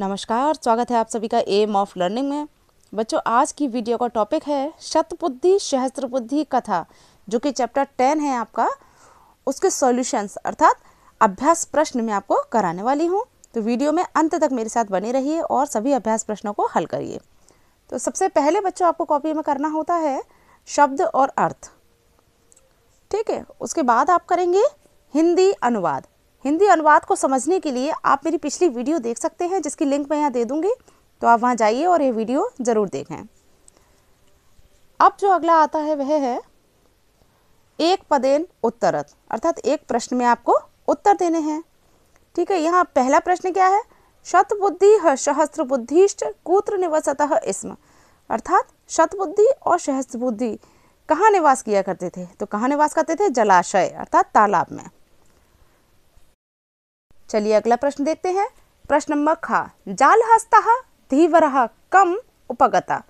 नमस्कार और स्वागत है आप सभी का एम ऑफ लर्निंग में बच्चों आज की वीडियो का टॉपिक है शतबुद्धि सहस्त्र बुद्धि कथा जो कि चैप्टर टेन है आपका उसके सॉल्यूशंस अर्थात अभ्यास प्रश्न में आपको कराने वाली हूँ तो वीडियो में अंत तक मेरे साथ बने रहिए और सभी अभ्यास प्रश्नों को हल करिए तो सबसे पहले बच्चों आपको कॉपी में करना होता है शब्द और अर्थ ठीक है उसके बाद आप करेंगे हिंदी अनुवाद हिंदी अनुवाद को समझने के लिए आप मेरी पिछली वीडियो देख सकते हैं जिसकी लिंक मैं यहाँ दे दूँगी तो आप वहाँ जाइए और ये वीडियो ज़रूर देखें अब जो अगला आता है वह है एक पदेन उत्तरत अर्थात एक प्रश्न में आपको उत्तर देने हैं ठीक है यहाँ पहला प्रश्न क्या है शतबुद्धि सहस्त्र बुद्धिष्ट कूत्र निवसतः इसम अर्थात शतबुद्धि और सहस्त्र बुद्धि कहाँ निवास किया करते थे तो कहाँ निवास करते थे जलाशय अर्थात तालाब में चलिए अगला प्रश्न देखते हैं प्रश्न नंबर खा जाल हस्ता धीवरहा कम उपगता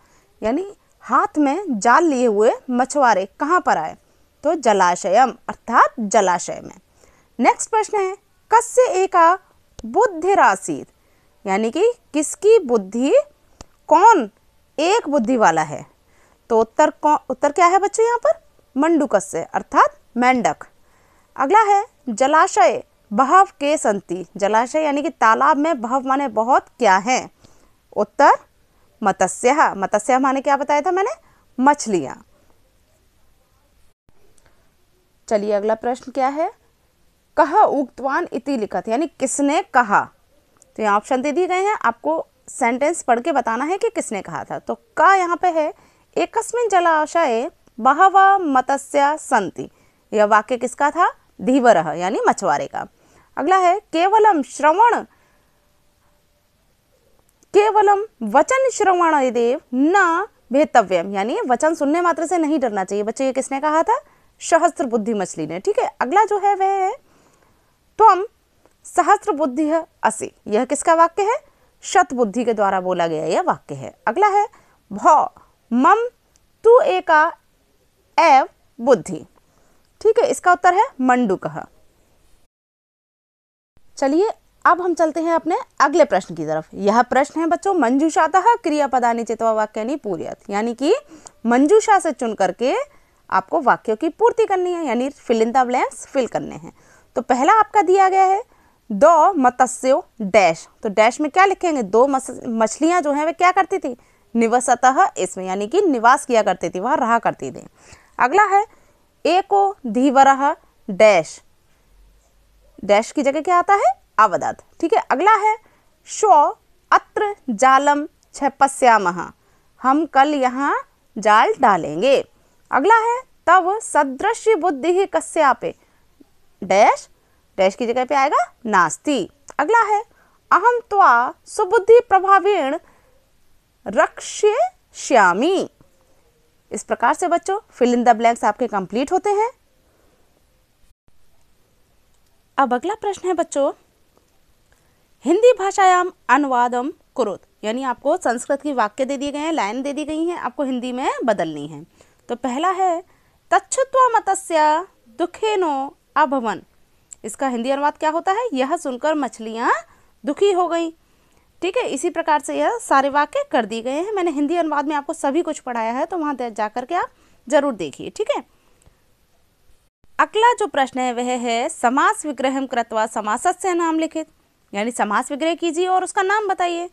यानी हाथ में जाल लिए हुए मछुआरे कहाँ पर आए तो जलाशयम अर्थात जलाशय में नेक्स्ट प्रश्न है कस्य एका बुद्धिरासीत यानी कि किसकी बुद्धि कौन एक बुद्धि वाला है तो उत्तर कौन उत्तर क्या है बच्चों यहाँ पर मंडूकस्य अर्थात मेंढक अगला है जलाशय बहव के संति जलाशय यानी कि तालाब में बहव माने बहुत क्या है उत्तर मत्स्य मत्स्य माने क्या बताया था मैंने मछलियाँ चलिए अगला प्रश्न क्या है कह उक्तवान इति लिखत यानी किसने कहा तो यहाँ ऑप्शन दे दिए गए हैं आपको सेंटेंस पढ़ के बताना है कि किसने कहा था तो का यहाँ पे है एकस्मिन जलाशय बहवा मत्स्य संति यह वाक्य किसका था धीवर यानी मछुआरे का अगला है केवलम श्रवण केवलम वचन श्रवण देव न भेतव्यम यानी वचन सुनने मात्र से नहीं डरना चाहिए बच्चे ये किसने कहा था सहस्त्र बुद्धि मछली ने ठीक है अगला जो है वह है तुम सहस्त्र बुद्धि असि यह किसका वाक्य है शत बुद्धि के द्वारा बोला गया यह वाक्य है अगला है भौ मम तू एका एव बुद्धि ठीक है इसका उत्तर है मंडू कहा चलिए अब हम चलते हैं अपने अगले प्रश्न की तरफ यह प्रश्न है बच्चों मंजूषातः क्रियापदा वाक्य नहीं पूर्यत यानी कि मंजूषा से चुन करके आपको वाक्यों की पूर्ति करनी है यानी fill in the blanks fill करने हैं तो पहला आपका दिया गया है दो मत्स्यो डैश तो डैश में क्या लिखेंगे दो मछलियाँ जो हैं वे क्या करती थी निवसतः इसमें यानी कि निवास किया करती थी वहाँ रहा करती थी अगला है एको धीवरह डैश डैश की जगह क्या आता है आवदात ठीक है अगला है शो अत्र जालम छपस्याम हम कल यहाँ जाल डालेंगे अगला है तब सदृश बुद्धि ही कस्या पे डैश डैश की जगह पे आएगा नास्ती अगला है अहम त्वा सुबुद्धि प्रभावीण रक्ष्य श्यामी इस प्रकार से बच्चों फिल इन द ब्लैंक्स आपके कंप्लीट होते हैं अब अगला प्रश्न है बच्चों हिंदी भाषायाम अनुवादम कुरुत यानी आपको संस्कृत की वाक्य दे दिए गए हैं लाइन दे दी गई हैं आपको हिंदी में बदलनी है तो पहला है तच्छुत्वा दुखे नो अभवन इसका हिंदी अनुवाद क्या होता है यह सुनकर मछलियाँ दुखी हो गई ठीक है इसी प्रकार से यह सारे वाक्य कर दिए गए हैं मैंने हिंदी अनुवाद में आपको सभी कुछ पढ़ाया है तो वहाँ जा करके आप ज़रूर देखिए ठीक है अगला जो प्रश्न है वह है समास विग्रह कृतवा समासस्य से नाम लिखित यानी समास विग्रह कीजिए और उसका नाम बताइए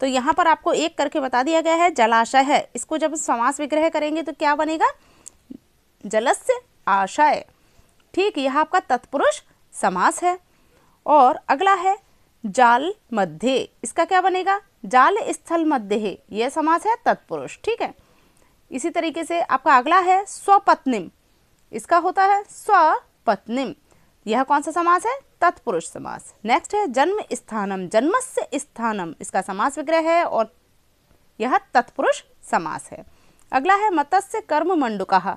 तो यहाँ पर आपको एक करके बता दिया गया है जलाशय है इसको जब समास विग्रह करेंगे तो क्या बनेगा जलस्य आशय ठीक यह आपका तत्पुरुष समास है और अगला है जाल मध्य इसका क्या बनेगा जाल स्थल मध्य यह समास है तत्पुरुष ठीक है इसी तरीके से आपका अगला है स्वपत्निम इसका होता है स्वपत्निम यह कौन सा समास है तत्पुरुष समास नेक्स्ट है जन्म स्थानम जन्मस्य स्थानम इसका समास विग्रह है और यह तत्पुरुष समास है अगला है मत्स्य कर्म मंडुका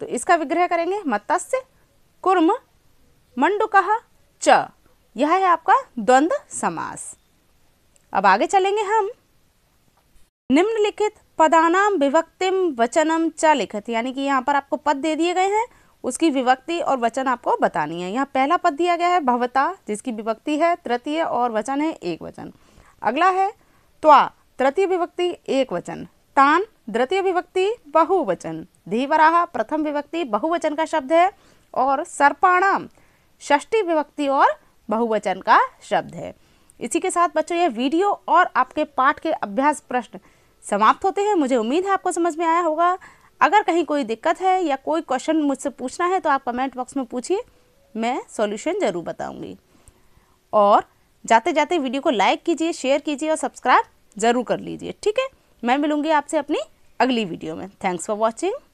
तो इसका विग्रह करेंगे मत्स्य कुर्म मंडुका च यह है आपका द्वंद्व समास अब आगे चलेंगे हम निम्नलिखित पदानाम विभक्तिम वचनम च लिखित यानी कि यहाँ पर आपको पद दे दिए गए हैं उसकी विभक्ति और वचन आपको बतानी है यहाँ पहला पद दिया गया है भवता जिसकी विभक्ति है तृतीय और वचन है एक वचन अगला है त्वा तृतीय विभक्ति एक वचन तान द्वितीय विभक्ति बहुवचन धीवराह प्रथम विभक्ति बहुवचन का शब्द है और सर्पाणाम षष्ठी विभक्ति और बहुवचन का शब्द है इसी के साथ बच्चों यह वीडियो और आपके पाठ के अभ्यास प्रश्न समाप्त होते हैं मुझे उम्मीद है आपको समझ में आया होगा अगर कहीं कोई दिक्कत है या कोई क्वेश्चन मुझसे पूछना है तो आप कमेंट बॉक्स में पूछिए मैं सॉल्यूशन ज़रूर बताऊंगी और जाते जाते वीडियो को लाइक कीजिए शेयर कीजिए और सब्सक्राइब ज़रूर कर लीजिए ठीक है मैं मिलूँगी आपसे अपनी अगली वीडियो में थैंक्स फॉर वॉचिंग